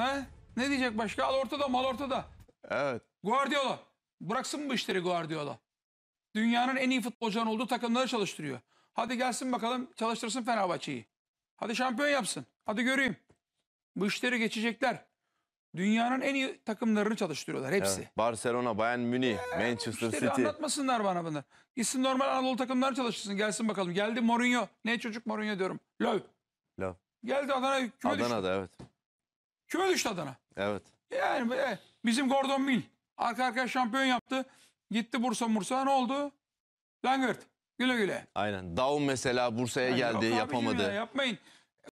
He? Ne diyecek başka? Al ortada mal ortada. Evet. Guardiola. Bıraksın bu işleri Guardiola. Dünyanın en iyi futbolcuların olduğu takımları çalıştırıyor. Hadi gelsin bakalım çalıştırsın Fenerbahçe'yi. Hadi şampiyon yapsın. Hadi göreyim. Bu işleri geçecekler. Dünyanın en iyi takımlarını çalıştırıyorlar hepsi. Evet. Barcelona, Bayern Münih, ee, Manchester City. Anlatmasınlar bana bunu. Gitsin normal Anadolu takımları çalıştırsın. Gelsin bakalım. Geldi Mourinho. Ne çocuk Mourinho diyorum. Löv. Löv. Geldi Adana küme Adana'da düştü. evet. Küme düştü Adana. Evet. Yani e, bizim Gordon Mill arka arkaya şampiyon yaptı. Gitti Bursa Mursa ne oldu? Langert, Güle güle. Aynen. Down mesela Bursa'ya geldi yapamadı. yine Yapmayın.